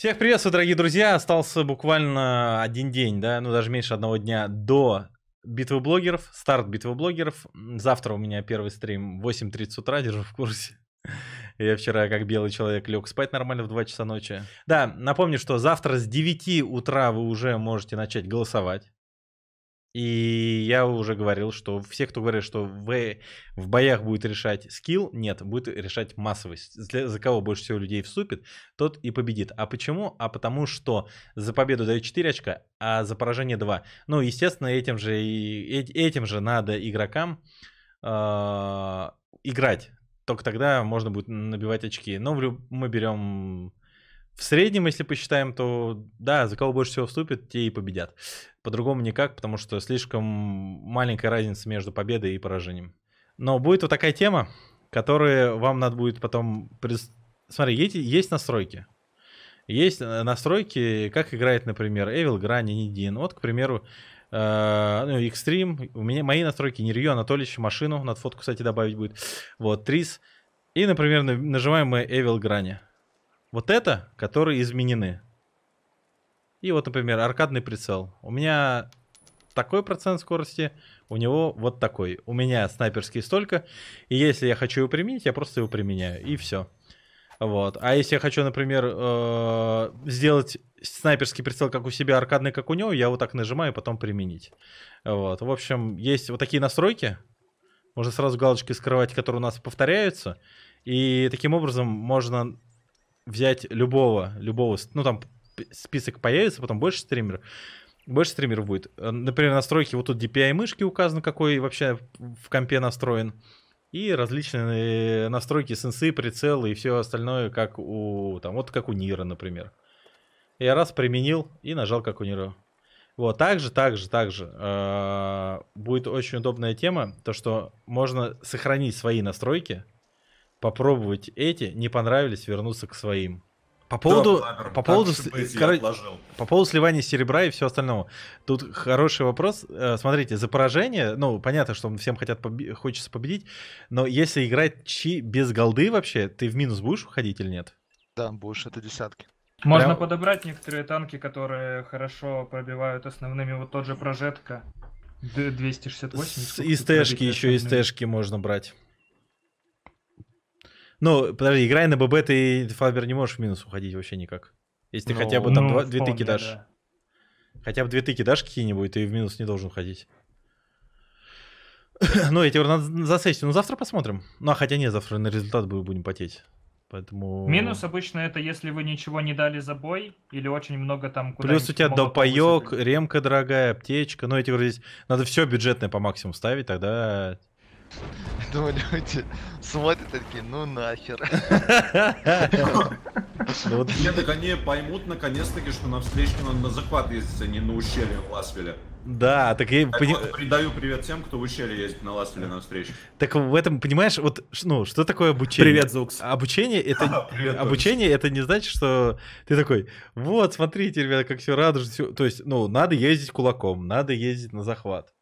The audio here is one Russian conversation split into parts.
Всех приветствую, дорогие друзья. Остался буквально один день, да, ну даже меньше одного дня до битвы блогеров, старт битвы блогеров. Завтра у меня первый стрим 8.30 утра, держу в курсе. Я вчера, как белый человек, лег спать нормально в 2 часа ночи. Да, напомню, что завтра с 9 утра вы уже можете начать голосовать. И я уже говорил, что все, кто говорит, что в, в боях будет решать скилл, нет, будет решать массовость. За, за кого больше всего людей вступит, тот и победит. А почему? А потому что за победу дают 4 очка, а за поражение 2. Ну, естественно, этим же, и, этим же надо игрокам э, играть. Только тогда можно будет набивать очки. Но в мы берем в среднем, если посчитаем, то да, за кого больше всего вступит, те и победят. По-другому никак, потому что слишком маленькая разница между победой и поражением. Но будет вот такая тема, которую вам надо будет потом... Пред... Смотри, есть, есть настройки. Есть э, настройки, как играет, например, Evil, Грани, Нидин. Вот, к примеру, Uh, ну, Extreme, у меня мои настройки, не Рью Анатольевич, машину, над фотку, кстати, добавить будет, вот, Трис, и, например, нажимаем мы Evil Грани, вот это, которые изменены. И вот, например, аркадный прицел. У меня такой процент скорости, у него вот такой. У меня снайперский столько, и если я хочу его применить, я просто его применяю, и все. Вот. А если я хочу, например, э, сделать снайперский прицел, как у себя, аркадный, как у него, я вот так нажимаю, потом применить. Вот. В общем, есть вот такие настройки. Можно сразу галочкой скрывать, которые у нас повторяются. И таким образом можно взять любого, любого, ну там список появится, потом больше стримеров, больше стримеров будет. Э, например, настройки, вот тут DPI мышки указано, какой вообще в компе настроен. И различные настройки сенсы, прицелы и все остальное, как у, там, вот как у Нира, например. Я раз применил и нажал, как у Нира. Вот, также, также, также э, будет очень удобная тема, то, что можно сохранить свои настройки, попробовать эти, не понравились, вернуться к своим. По поводу, да, по, поводу короче, по поводу сливания серебра и всего остального. Тут хороший вопрос. Э, смотрите, за поражение, ну, понятно, что всем хотят поби- хочется победить, но если играть чи без голды вообще, ты в минус будешь уходить или нет? Да, будешь, это десятки. Можно Прям... подобрать некоторые танки, которые хорошо пробивают основными, вот тот же прожетка 268. С, из тэшки еще из тэшки можно брать. Ну, подожди, играя на ББ, ты Фабер не можешь в минус уходить вообще никак. Если ты ну, хотя бы там ну, 2, 2 тыки дашь. Да. Хотя бы две тыки дашь какие-нибудь, ты в минус не должен уходить. ну, я эти надо засечь. Ну, завтра посмотрим. Ну, а хотя нет, завтра на результат будем потеть. Поэтому... Минус обычно это если вы ничего не дали за бой, или очень много там куда Плюс у тебя допоек, ремка дорогая, аптечка. Ну, эти вроде здесь надо все бюджетное по максимуму ставить, тогда Думаю, люди смотрят такие, ну нахер. Ну Нет, так они поймут наконец-таки, что на встречке надо на захват ездить, а не на ущелье в Ласвеле. Да, так я так придаю привет тем, кто в ущелье ездит на Ласвеле на встречу. Так в этом, понимаешь, вот ну, что такое обучение? Привет, Зукс. Обучение это привет, обучение это не значит, что ты такой, вот, смотрите, ребята, как все радужно. Все... То есть, ну, надо ездить кулаком, надо ездить на захват.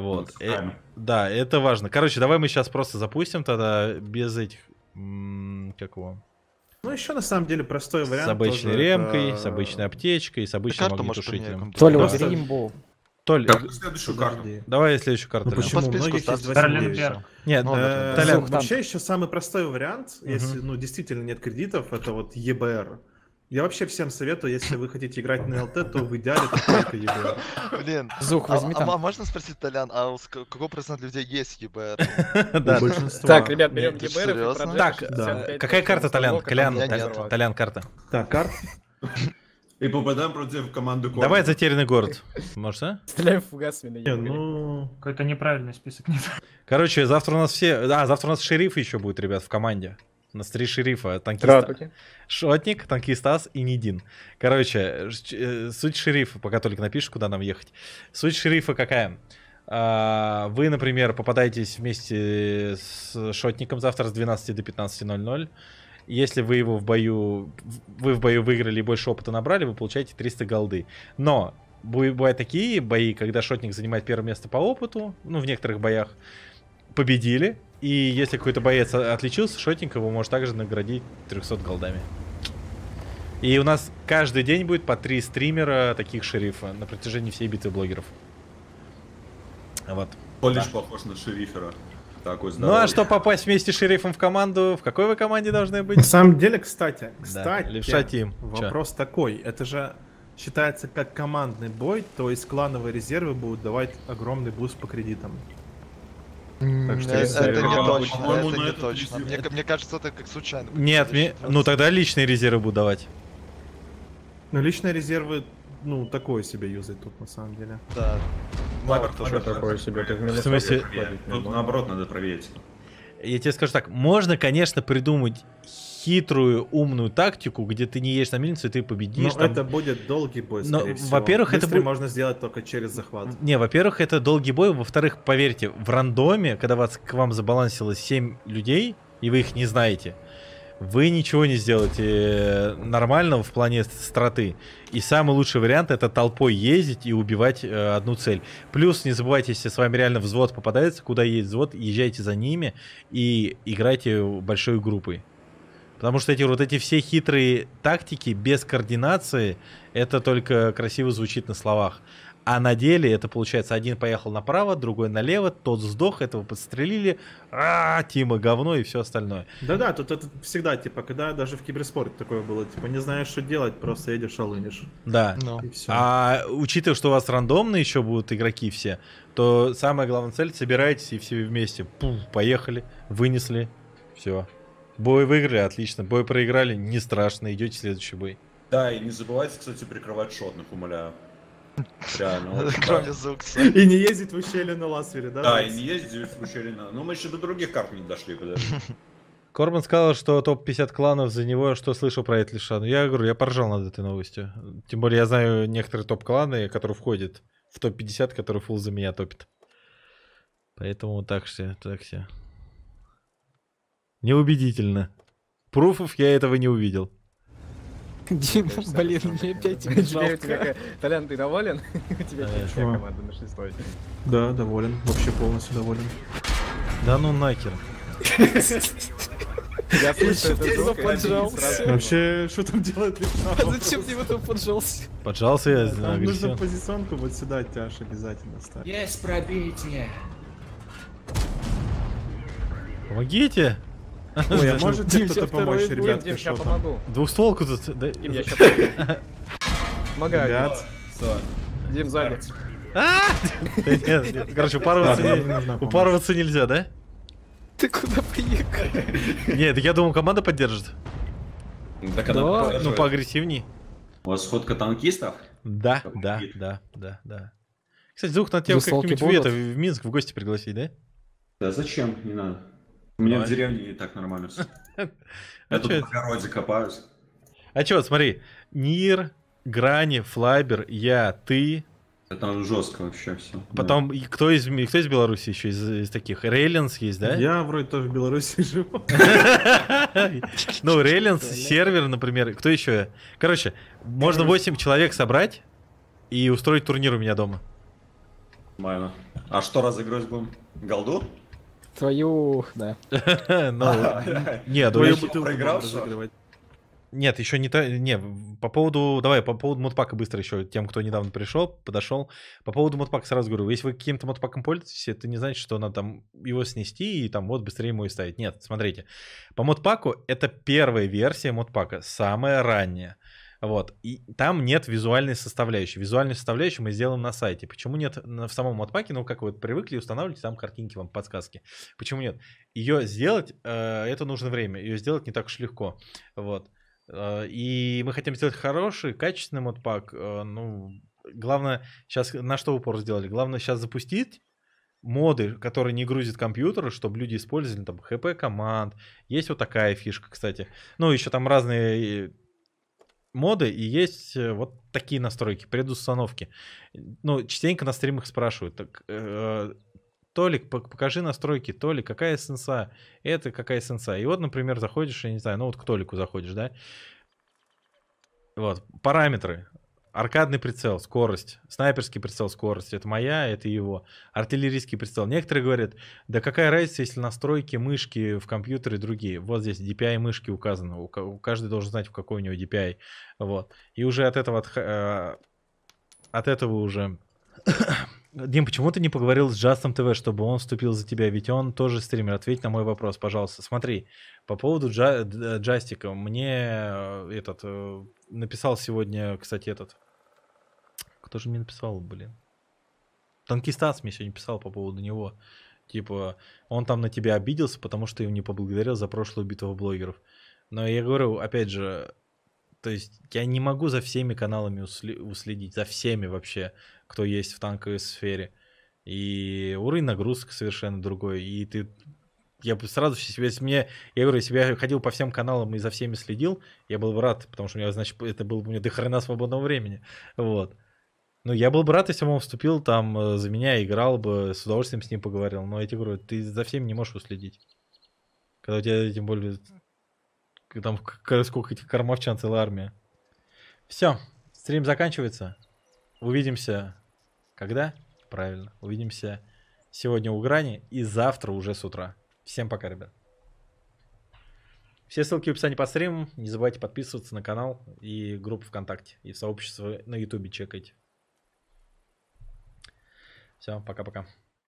Вот. Э, да, это важно. Короче, давай мы сейчас просто запустим тогда без этих... Как его? Ну, еще на самом деле простой вариант. С обычной тоже, ремкой, это... с обычной аптечкой, с обычным Карту огнетушителем. Толь, да. Римбо. Толь, следующую карту? Давай следующую карту. Ну, почему? По Многих есть Тарлинбер. Нет, ну, э, Толян. Вообще еще самый простой вариант, если ну действительно нет кредитов, это вот ЕБР. Я вообще всем советую, если вы хотите играть на ЛТ, то в идеале только ЕБР. Блин, Зух, а, возьми а, там. а можно спросить, Толян, а какой процент людей есть ЕБР? да. Большинство. Так, ребят, берем ЕБР и Так, да. какая карта, Толян? А Толян, Толян, карта. Так, карта. И попадаем против команды Корн. Давай затерянный город. Может, а? Стреляем фугасами. Не, ну... Какой-то неправильный список. Короче, завтра у нас все... А, завтра у нас шериф еще будет, ребят, в команде настрій шерифа, танкист, Шотник, танкистас и Нидин. Короче, э, суть шерифа, пока только напишешь, куда нам ехать. Суть шерифа какая? А, вы, например, попадаетесь вместе с шотником завтра с 12 до 15.00. Если вы его в бою, вы в бою выиграли и больше опыта набрали, вы получаете 300 голды. Но бывают такие бои, когда шотник занимает первое место по опыту, ну, в некоторых боях, победили, и если какой-то боец отличился, шотник его может также наградить 300 голдами. И у нас каждый день будет по три стримера таких шерифа на протяжении всей битвы блогеров. Вот. Он да. похож на шерифера. Такой здоровый. ну а что попасть вместе с шерифом в команду? В какой вы команде должны быть? На самом деле, кстати, кстати, да. левша тим. Вопрос Чё? такой: это же считается как командный бой, то есть клановые резервы будут давать огромный буст по кредитам. Так что это, это не точно, это не точно. Мне, мне кажется, это как случайно. Нет, мне, ну тогда личные резервы буду давать. Ну личные резервы, ну такое себе юзать тут на самом деле. Да. Лабер тоже такое себе. В смысле? Тут наоборот надо проверить я тебе скажу так, можно, конечно, придумать хитрую, умную тактику, где ты не едешь на мельницу, и ты победишь. Но там... это будет долгий бой, Но, Во-первых, это будет... можно сделать только через захват. Не, во-первых, это долгий бой. Во-вторых, поверьте, в рандоме, когда вас, к вам забалансилось 7 людей, и вы их не знаете, вы ничего не сделаете э, нормального в плане страты. И самый лучший вариант это толпой ездить и убивать э, одну цель. Плюс не забывайте, если с вами реально взвод попадается, куда есть взвод, езжайте за ними и играйте большой группой. Потому что эти вот эти все хитрые тактики без координации, это только красиво звучит на словах. А на деле это получается, один поехал направо, другой налево, тот сдох, этого подстрелили, а, Тима говно и все остальное. Да-да, тут это всегда, типа, когда даже в киберспорте такое было, типа, не знаешь, что делать, просто едешь, алынешь. Да. Ну. А учитывая, что у вас рандомные еще будут игроки все, то самая главная цель, собирайтесь и все вместе, пух, поехали, вынесли, все. Бой выиграли, отлично. Бой проиграли, не страшно, идете в следующий бой. Да, и не забывайте, кстати, прикрывать шотных, умоляю. Ну Кроме Зукса. И не ездить в ущелье на Ласвере, да? Да, и не ездить в ущелье на... Ну, мы еще до других карт не дошли, подожди. Корбан сказал, что топ-50 кланов за него, что слышал про Этлиша. Ну, я говорю, я поржал над этой новостью. Тем более, я знаю некоторые топ-кланы, которые входят в топ-50, которые фул за меня топит. Поэтому так все, так все. Неубедительно. Пруфов я этого не увидел. Дима, блин, мне опять жалко. Толян, ты доволен? У тебя чечная команда на шестой. Да, доволен. Вообще полностью доволен. Да ну нахер. Я слышу этот звук, поджался. Вообще, что там делает А зачем ты его там поджался? Поджался я, знаю. Нужно позиционку вот сюда тяж обязательно ставить. Есть пробитие. Помогите! Ой, а может тебе кто-то помочь, ребят? Я сейчас помогу. Двухстволку тут. Дим, я сейчас помогаю. Ребят. Дим сзади. А! Короче, упарываться нельзя, да? Ты куда приехал? Нет, я думал, команда поддержит. Так она Ну, поагрессивней. У вас сходка танкистов? Да, да, да, да, да. Кстати, звук на тебя как-нибудь в Минск в гости пригласить, да? Да зачем? Не надо. У меня в деревне и так нормально все. Я тут а в огороде копаюсь. А чё, смотри, Нир, Грани, Флайбер, я, ты. Это жестко вообще все. Потом, да. кто, из, кто из Беларуси еще из, из таких? Рейленс есть, да? Я вроде тоже в Беларуси живу. Ну, Рейленс сервер, например, кто еще? Короче, можно 8 человек собрать и устроить турнир у меня дома. Нормально. А что разыгрывать будем? Голду? Твою, да. Ну, ну, Нет, Нет, еще не то. Не, по поводу. Давай, по поводу модпака быстро еще тем, кто недавно пришел, подошел. По поводу модпака сразу говорю: если вы каким-то модпаком пользуетесь, это не значит, что надо там его снести и там вот быстрее ему и ставить. Нет, смотрите. По модпаку это первая версия модпака, самая ранняя. Вот. И там нет визуальной составляющей. Визуальную составляющую мы сделаем на сайте. Почему нет в самом модпаке? Ну, как вы привыкли, устанавливать там картинки, вам подсказки. Почему нет? Ее сделать, э, это нужно время. Ее сделать не так уж легко. Вот. Э, и мы хотим сделать хороший, качественный модпак. Э, ну, главное, сейчас на что упор сделали? Главное сейчас запустить моды, которые не грузят компьютеры, чтобы люди использовали там хп команд. Есть вот такая фишка, кстати. Ну, еще там разные моды и есть э, вот такие настройки, предустановки. Ну, частенько на стримах спрашивают, так, э, Толик, покажи настройки, Толик, какая сенса, это какая сенса. И вот, например, заходишь, я не знаю, ну вот к Толику заходишь, да, вот, параметры, Аркадный прицел, скорость. Снайперский прицел, скорость. Это моя, это его. Артиллерийский прицел. Некоторые говорят, да какая разница, если настройки мышки в компьютере другие. Вот здесь DPI мышки указаны. Каждый должен знать, в какой у него DPI. Вот. И уже от этого... От, э, от этого уже... Дим, почему ты не поговорил с Джастом ТВ, чтобы он вступил за тебя? Ведь он тоже стример. Ответь на мой вопрос, пожалуйста. Смотри, по поводу джа- Джастика. Мне э, этот э, написал сегодня, кстати, этот кто же мне написал, блин? Танкистас мне сегодня писал по поводу него. Типа, он там на тебя обиделся, потому что его не поблагодарил за прошлую битву блогеров. Но я говорю, опять же, то есть я не могу за всеми каналами уследить, за всеми вообще, кто есть в танковой сфере. И уровень нагрузка совершенно другой. И ты я бы сразу если мне, я говорю, если бы я ходил по всем каналам и за всеми следил, я был бы рад, потому что у меня, значит, это было бы у меня до хрена свободного времени, вот. Ну, я был бы рад, если бы он вступил там э, за меня, играл бы, с удовольствием с ним поговорил. Но я тебе говорю, ты за всеми не можешь уследить. Когда у тебя, тем более, там сколько этих кормовчан, целая армия. Все, стрим заканчивается. Увидимся. Когда? Правильно. Увидимся сегодня у грани и завтра уже с утра. Всем пока, ребят. Все ссылки в описании под стримом. Не забывайте подписываться на канал и группу ВКонтакте. И сообщество на Ютубе чекать. Все, пока-пока.